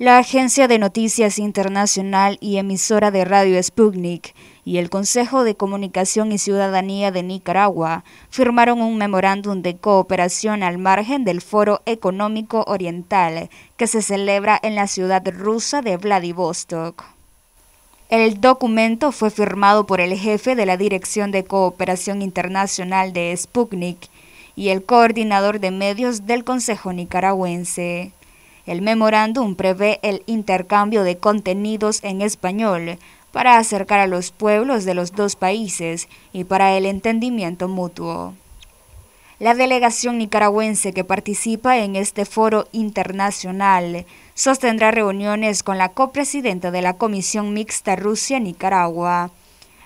la agencia de noticias internacional y emisora de radio Sputnik y el Consejo de Comunicación y Ciudadanía de Nicaragua firmaron un memorándum de cooperación al margen del Foro Económico Oriental que se celebra en la ciudad rusa de Vladivostok. El documento fue firmado por el jefe de la Dirección de Cooperación Internacional de Sputnik y el coordinador de medios del Consejo Nicaragüense. El memorándum prevé el intercambio de contenidos en español para acercar a los pueblos de los dos países y para el entendimiento mutuo. La delegación nicaragüense que participa en este foro internacional sostendrá reuniones con la copresidenta de la Comisión Mixta Rusia-Nicaragua,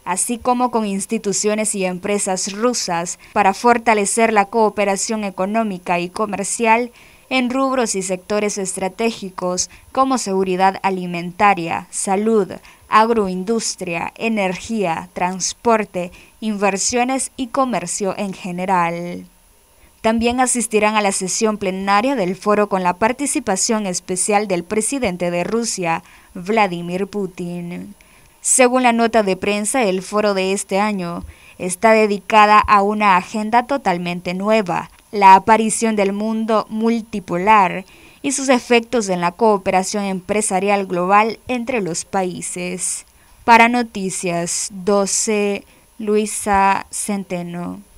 así como con instituciones y empresas rusas para fortalecer la cooperación económica y comercial en rubros y sectores estratégicos como seguridad alimentaria, salud, agroindustria, energía, transporte, inversiones y comercio en general. También asistirán a la sesión plenaria del foro con la participación especial del presidente de Rusia, Vladimir Putin. Según la nota de prensa, el foro de este año está dedicada a una agenda totalmente nueva, la aparición del mundo multipolar y sus efectos en la cooperación empresarial global entre los países. Para Noticias 12, Luisa Centeno.